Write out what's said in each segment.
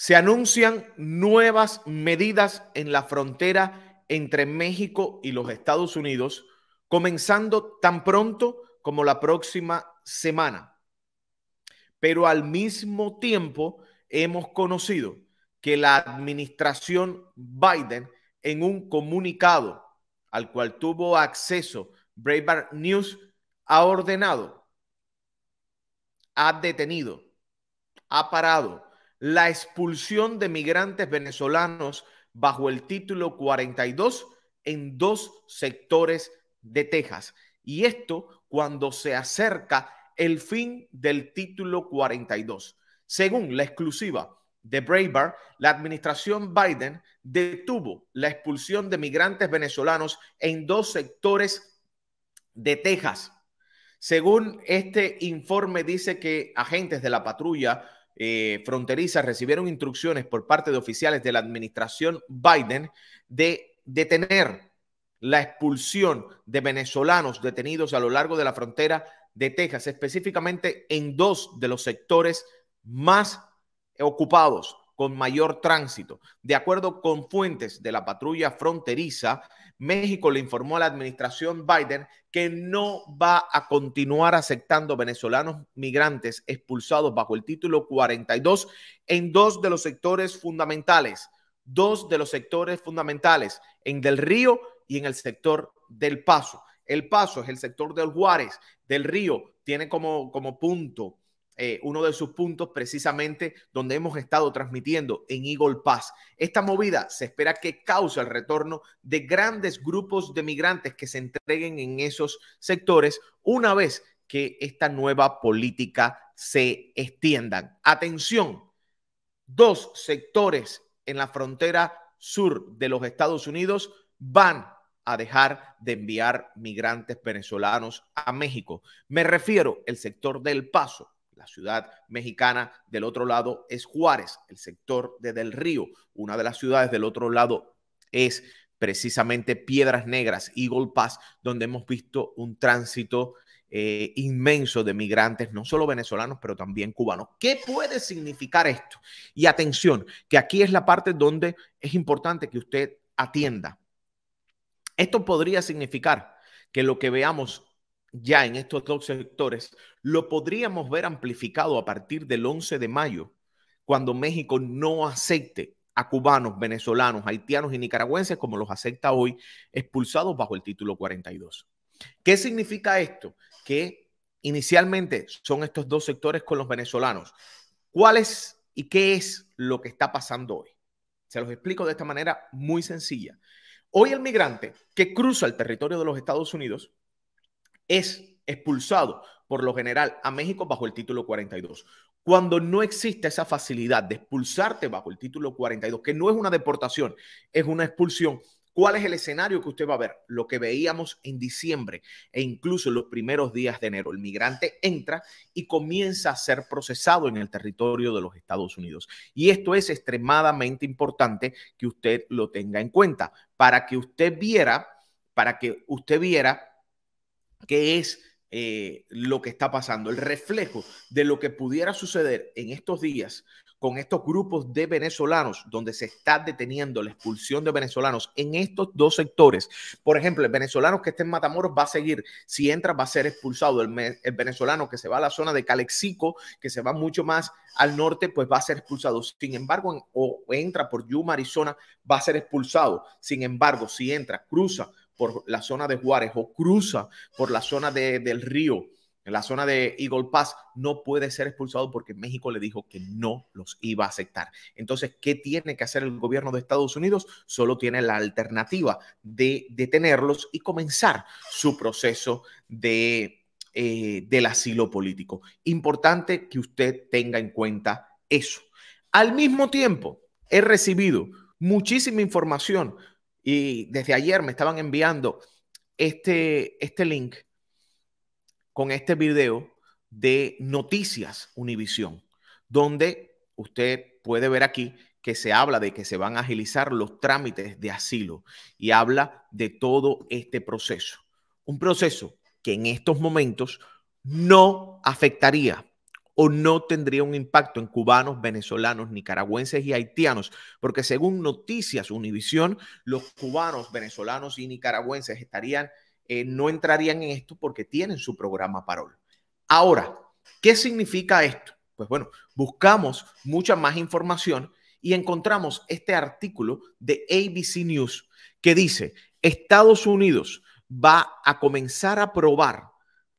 Se anuncian nuevas medidas en la frontera entre México y los Estados Unidos, comenzando tan pronto como la próxima semana. Pero al mismo tiempo hemos conocido que la administración Biden en un comunicado al cual tuvo acceso Breitbart News ha ordenado, ha detenido, ha parado la expulsión de migrantes venezolanos bajo el título 42 en dos sectores de Texas. Y esto cuando se acerca el fin del título 42. Según la exclusiva de Breitbart, la administración Biden detuvo la expulsión de migrantes venezolanos en dos sectores de Texas. Según este informe, dice que agentes de la patrulla eh, fronterizas recibieron instrucciones por parte de oficiales de la administración Biden de detener la expulsión de venezolanos detenidos a lo largo de la frontera de Texas, específicamente en dos de los sectores más ocupados con mayor tránsito. De acuerdo con fuentes de la patrulla fronteriza, México le informó a la administración Biden que no va a continuar aceptando venezolanos migrantes expulsados bajo el título 42 en dos de los sectores fundamentales, dos de los sectores fundamentales, en Del Río y en el sector del Paso. El Paso es el sector del Juárez, del Río tiene como, como punto eh, uno de sus puntos precisamente donde hemos estado transmitiendo en Eagle Pass. Esta movida se espera que cause el retorno de grandes grupos de migrantes que se entreguen en esos sectores una vez que esta nueva política se extienda. Atención, dos sectores en la frontera sur de los Estados Unidos van a dejar de enviar migrantes venezolanos a México. Me refiero al sector del Paso la ciudad mexicana del otro lado es Juárez, el sector de Del Río. Una de las ciudades del otro lado es precisamente Piedras Negras, y Pass, donde hemos visto un tránsito eh, inmenso de migrantes, no solo venezolanos, pero también cubanos. ¿Qué puede significar esto? Y atención, que aquí es la parte donde es importante que usted atienda. Esto podría significar que lo que veamos ya en estos dos sectores, lo podríamos ver amplificado a partir del 11 de mayo, cuando México no acepte a cubanos, venezolanos, haitianos y nicaragüenses como los acepta hoy, expulsados bajo el título 42. ¿Qué significa esto? Que inicialmente son estos dos sectores con los venezolanos. ¿Cuál es y qué es lo que está pasando hoy? Se los explico de esta manera muy sencilla. Hoy el migrante que cruza el territorio de los Estados Unidos es expulsado por lo general a México bajo el título 42. Cuando no existe esa facilidad de expulsarte bajo el título 42, que no es una deportación, es una expulsión, ¿cuál es el escenario que usted va a ver? Lo que veíamos en diciembre e incluso en los primeros días de enero. El migrante entra y comienza a ser procesado en el territorio de los Estados Unidos. Y esto es extremadamente importante que usted lo tenga en cuenta para que usted viera, para que usted viera ¿Qué es eh, lo que está pasando, el reflejo de lo que pudiera suceder en estos días con estos grupos de venezolanos, donde se está deteniendo la expulsión de venezolanos en estos dos sectores. Por ejemplo, el venezolano que esté en Matamoros va a seguir, si entra va a ser expulsado. El, venezolano que se va a la zona de Calexico, que se va mucho más al norte, pues va a ser expulsado. Sin embargo, o entra por Yuma, Arizona, va a ser expulsado. Sin embargo, si entra, cruza por la zona de Juárez o cruza por la zona del río, en la zona de Eagle Pass, no puede ser expulsado porque México le dijo que no los iba a aceptar. Entonces, ¿qué tiene que hacer el gobierno de Estados Unidos? Solo tiene la alternativa de detenerlos y comenzar su proceso de, eh, del asilo político. Importante que usted tenga en cuenta eso. Al mismo tiempo, he recibido muchísima información y desde ayer me estaban enviando este, este link con este video de Noticias Univisión, donde usted puede ver aquí que se habla de que se van a agilizar los trámites de asilo y habla de todo este proceso. Un proceso que en estos momentos no afectaría o no tendría un impacto en cubanos, venezolanos, nicaragüenses y haitianos, porque según noticias Univisión, los cubanos, venezolanos y nicaragüenses estarían, eh, no entrarían en esto porque tienen su programa Parol. Ahora, ¿qué significa esto? Pues bueno, buscamos mucha más información y encontramos este artículo de ABC News que dice, Estados Unidos va a comenzar a probar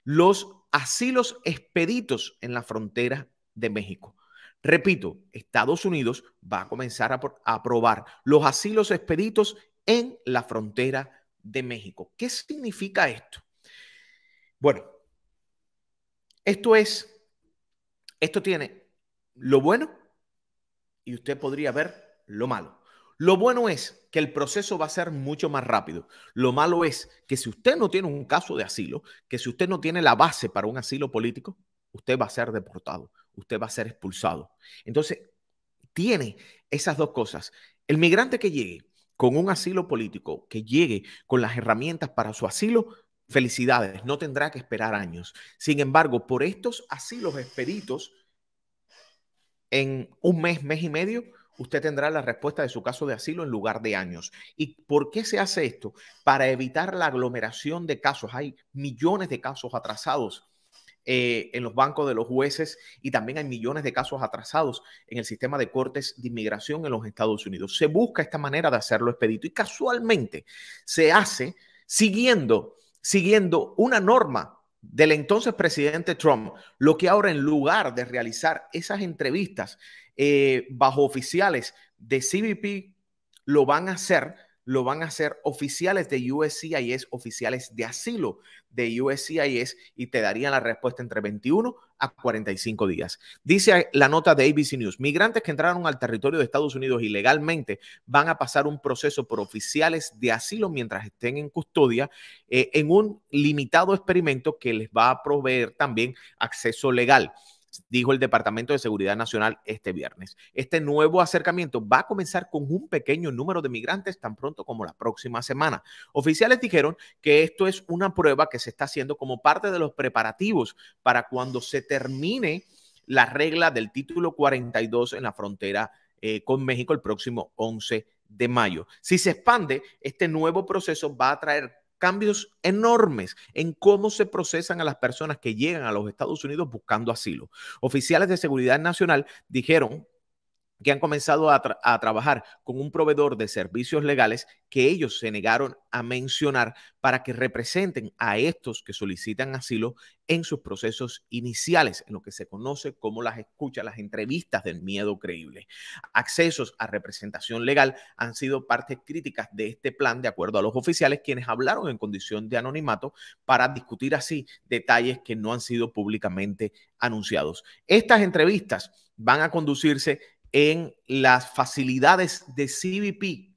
los asilos expeditos en la frontera de México. Repito, Estados Unidos va a comenzar a, aprobar los asilos expeditos en la frontera de México. ¿Qué significa esto? Bueno, esto es, esto tiene lo bueno y usted podría ver lo malo. Lo bueno es que el proceso va a ser mucho más rápido. Lo malo es que si usted no tiene un caso de asilo, que si usted no tiene la base para un asilo político, usted va a ser deportado, usted va a ser expulsado. Entonces, tiene esas dos cosas. El migrante que llegue con un asilo político, que llegue con las herramientas para su asilo, felicidades, no tendrá que esperar años. Sin embargo, por estos asilos expeditos, en un mes, mes y medio, usted tendrá la respuesta de su caso de asilo en lugar de años. ¿Y por qué se hace esto? Para evitar la aglomeración de casos. Hay millones de casos atrasados eh, en los bancos de los jueces y también hay millones de casos atrasados en el sistema de cortes de inmigración en los Estados Unidos. Se busca esta manera de hacerlo expedito y casualmente se hace siguiendo, siguiendo una norma del entonces presidente Trump, lo que ahora en lugar de realizar esas entrevistas eh, bajo oficiales de CBP, lo van a hacer lo van a hacer oficiales de USCIS, oficiales de asilo de USCIS y te darían la respuesta entre 21 a 45 días. Dice la nota de ABC News, migrantes que entraron al territorio de Estados Unidos ilegalmente van a pasar un proceso por oficiales de asilo mientras estén en custodia eh, en un limitado experimento que les va a proveer también acceso legal dijo el Departamento de Seguridad Nacional este viernes. Este nuevo acercamiento va a comenzar con un pequeño número de migrantes tan pronto como la próxima semana. Oficiales dijeron que esto es una prueba que se está haciendo como parte de los preparativos para cuando se termine la regla del título 42 en la frontera eh, con México el próximo 11 de mayo. Si se expande, este nuevo proceso va a traer cambios enormes en cómo se procesan a las personas que llegan a los Estados Unidos buscando asilo. Oficiales de seguridad nacional dijeron que han comenzado a, trabajar con un proveedor de servicios legales que ellos se negaron a mencionar para que representen a estos que solicitan asilo en sus procesos iniciales, en lo que se conoce como las escuchas, las entrevistas del miedo creíble. Accesos a representación legal han sido partes críticas de este plan, de acuerdo a los oficiales, quienes hablaron en condición de anonimato para discutir así detalles que no han sido públicamente anunciados. Estas entrevistas van a conducirse en las facilidades de CBP,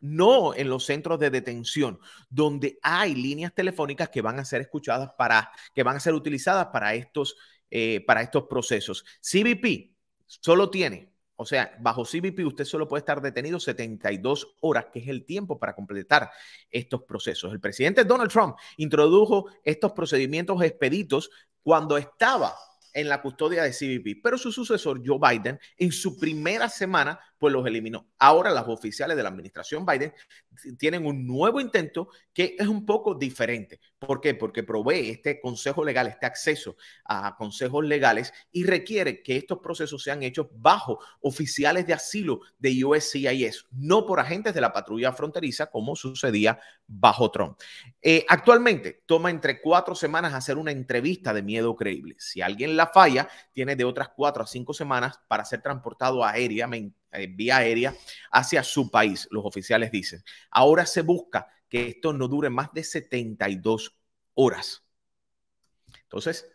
no en los centros de detención, donde hay líneas telefónicas que van a ser escuchadas para, que van a ser utilizadas para estos, eh, para estos procesos. CBP solo tiene, o sea, bajo CBP usted solo puede estar detenido 72 horas, que es el tiempo para completar estos procesos. El presidente Donald Trump introdujo estos procedimientos expeditos cuando estaba en la custodia de CBP. Pero su sucesor, Joe Biden, en su primera semana pues los eliminó. Ahora las oficiales de la administración Biden tienen un nuevo intento que es un poco diferente. ¿Por qué? Porque provee este consejo legal, este acceso a consejos legales y requiere que estos procesos sean hechos bajo oficiales de asilo de USCIS, no por agentes de la patrulla fronteriza como sucedía bajo Trump. Eh, actualmente toma entre cuatro semanas hacer una entrevista de miedo creíble. Si alguien la falla, tiene de otras cuatro a cinco semanas para ser transportado aéreamente eh, vía aérea hacia su país, los oficiales dicen. Ahora se busca que esto no dure más de 72 horas. Entonces,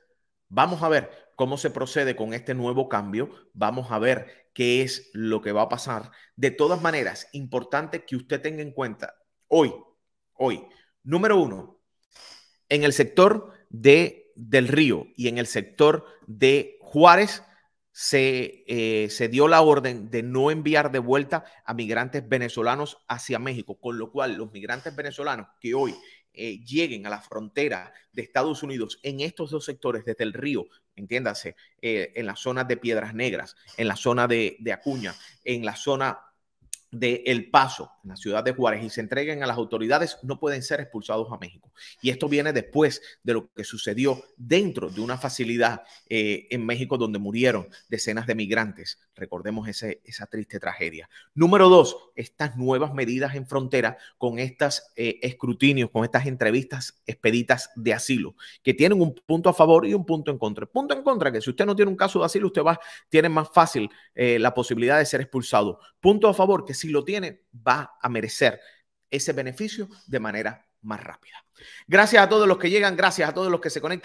vamos a ver cómo se procede con este nuevo cambio. Vamos a ver qué es lo que va a pasar. De todas maneras, importante que usted tenga en cuenta hoy, hoy, número uno, en el sector de, del río y en el sector de Juárez, eh, se, dio la orden de no enviar de vuelta a migrantes venezolanos hacia México, con lo cual los migrantes venezolanos que hoy eh, lleguen a la frontera de Estados Unidos en estos dos sectores, desde el río, entiéndase, eh, en la zona de Piedras Negras, en la zona de, de Acuña, en la zona de El Paso, en la ciudad de Juárez, y se entreguen a las autoridades, no pueden ser expulsados a México. Y esto viene después de lo que sucedió dentro de una facilidad eh, en México donde murieron decenas de migrantes. Recordemos esa triste tragedia. Número dos, estas nuevas medidas en frontera con estas eh, escrutinios, con estas entrevistas expeditas de asilo, que tienen un punto a favor y un punto en contra. punto en contra, que si usted no tiene un caso de asilo, usted va, tiene más fácil eh, la posibilidad de ser expulsado. Punto a favor, que si si lo tiene, va a merecer ese beneficio de manera más rápida. Gracias a todos los que llegan, gracias a todos los que se conectan.